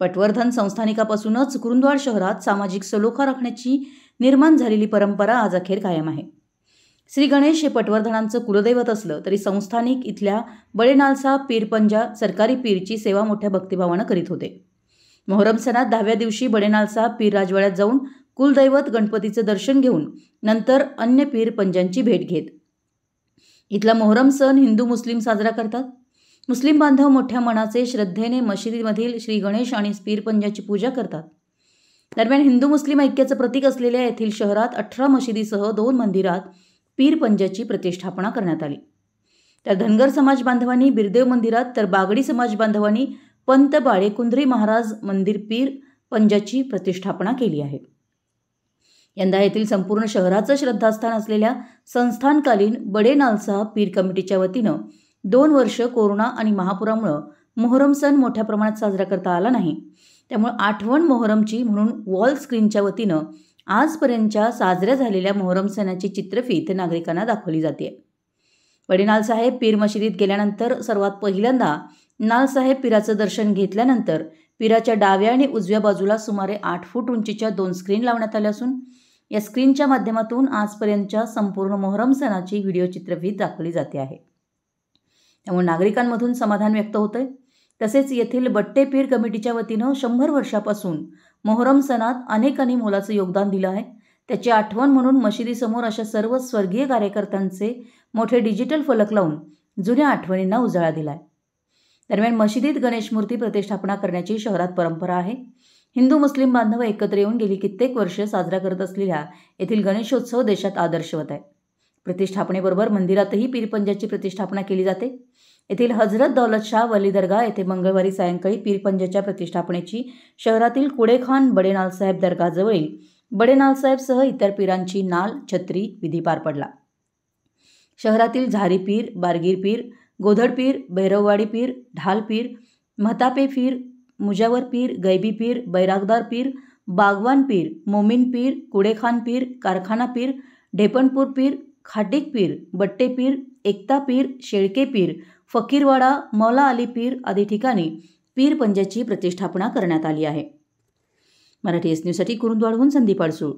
पटवर्धन संस्थानिकापासूनच कुरुंदवाड शहरात सामाजिक सलोखा राखण्याची निर्माण झालेली परंपरा आज अखेर कायम आहे श्री गणेश हे पटवर्धनांचं कुलदैवत असलं तरी संस्थानिक इथल्या बळेनालसा पीरपंजा सरकारी पीरची सेवा मोठ्या भक्तिभावानं करीत होते मोहरम सणात दहाव्या दिवशी बडेनालसा पीर राजवाड्यात जाऊन कुलदैवत गणपतीचं दर्शन घेऊन नंतर अन्य पीर पंजांची भेट घेत इथला मोहरम सण हिंदू मुस्लिम साजरा करतात मुस्लिम बांधव मोठ्या मनाचे श्रद्धेने मशिदीमधील श्री गणेश आणि स्पीरपंजाची पूजा करतात दरम्यान हिंदू मुस्लिम ऐक्याचं प्रतीक असलेल्या येथील शहरात अठरा मशिदीसह दोन मंदिरात पंजाची प्रतिष्ठापना करण्यात आली तर धनगर समाज बांधवांनी बिरदेव मंदिरात तर बागडी समाज बांधवांनी पंत बाळेकुंद्री महाराज मंदिर पीर पंजाची प्रतिष्ठापना केली आहे यंदा येथील संपूर्ण शहराचं श्रद्धास्थान असलेल्या संस्थानकालीन बडे नालसाह पीर कमिटीच्या वतीनं दोन वर्ष कोरोना आणि महापुरामुळं मोहरम सण मोठ्या प्रमाणात साजरा करता आला नाही त्यामुळे आठवण मोहरमची म्हणून वॉल स्क्रीनच्या वतीनं आजपर्यंतच्या साजऱ्या झालेल्या मोहरम सणाची चित्रफीत नागरिकांना दाखवली जाते साहेब पीर मशिदीत गेल्यानंतर सर्वात पहिल्यांदा नालसाहेब पीराचं दर्शन घेतल्यानंतर पीराच्या डाव्या आणि उजव्या बाजूला सुमारे आठ फूट उंचीच्या दोन स्क्रीन लावण्यात आल्या असून या स्क्रीनच्या माध्यमातून आजपर्यंतच्या संपूर्ण मोहरम सणाची व्हिडिओ चित्रफीत दाखवली जाते आहे त्यामुळे नागरिकांमधून समाधान व्यक्त होतं आहे तसेच येथील बट्टेपीर कमिटीच्या वतीनं शंभर वर्षापासून मोहरम सणात अनेकांनी मोलाचं योगदान दिलं आहे त्याची आठवण म्हणून मशिदीसमोर अशा सर्व स्वर्गीय कार्यकर्त्यांचे मोठे डिजिटल फलक लावून जुन्या आठवणींना उजाळा दिला दरम्यान मशिदीत गणेश मूर्ती प्रतिष्ठापना करण्याची शहरात परंपरा आहे हिंदू मुस्लिम बांधव एकत्र येऊन गेली कित्येक वर्ष साजरा करत असलेल्या येथील गणेशोत्सव देशात आदर्शवत आहे प्रतिष्ठापनेबरोबर मंदिरातही पीरपंजाची प्रतिष्ठापना केली जाते येथील हजरत दौलत शाह वली दर्गा येथे मंगळवारी सायंकाळी पीरपंजाच्या प्रतिष्ठापनेची शहरातील कुडेखान बडेनालसाहेब दर्गाजवळील बडेनालसाहेबसह इतर पीरांची नाल छत्री विधी पार पडला शहरातील झारी पीर बारगीर पीर गोधड पीर भैरववाडी पीर ढाल पीर महतापे पीर मुजावर पीर गैबी पीर बैरागदार पीर बागवान पीर मोमिन पीर कुडेखान पीर कारखाना पीर ढेपणपूर पीर पीर बट्टेपीर एकतापीर पीर, फकीरवाडा मौला अली पीर आदी ठिकाणी पीर पंजाची प्रतिष्ठापना करण्यात आली आहे मराठी एस न्यूजसाठी कुरुंदवाडहून संदीप आडसूळ